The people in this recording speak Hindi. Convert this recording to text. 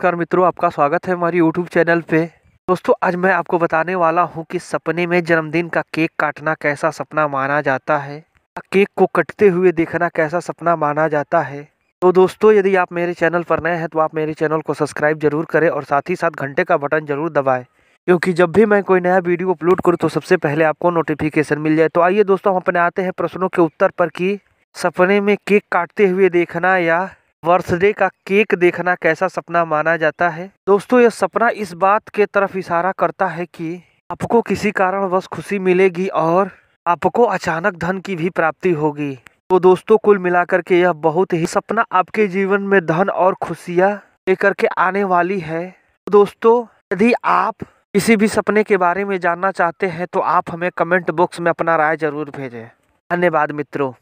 नमस्कार मित्रों आपका स्वागत है हमारी YouTube चैनल पे दोस्तों आज मैं आपको बताने वाला हूँ कि सपने में जन्मदिन का केक काटना कैसा सपना माना जाता है केक को कटते हुए देखना कैसा सपना माना जाता है तो दोस्तों यदि आप मेरे चैनल पर नए हैं तो आप मेरे चैनल को सब्सक्राइब जरूर करें और साथ ही साथ घंटे का बटन जरूर दबाए क्योंकि जब भी मैं कोई नया वीडियो अपलोड करूँ तो सबसे पहले आपको नोटिफिकेशन मिल जाए तो आइए दोस्तों हम अपने आते हैं प्रश्नों के उत्तर पर कि सपने में केक काटते हुए देखना या बर्थडे का केक देखना कैसा सपना माना जाता है दोस्तों यह सपना इस बात के तरफ इशारा करता है कि आपको किसी कारणवश खुशी मिलेगी और आपको अचानक धन की भी प्राप्ति होगी तो दोस्तों कुल मिलाकर के यह बहुत ही सपना आपके जीवन में धन और खुशियाँ लेकर के आने वाली है दोस्तों यदि आप किसी भी सपने के बारे में जानना चाहते हैं तो आप हमें कमेंट बॉक्स में अपना राय जरूर भेजें धन्यवाद मित्रों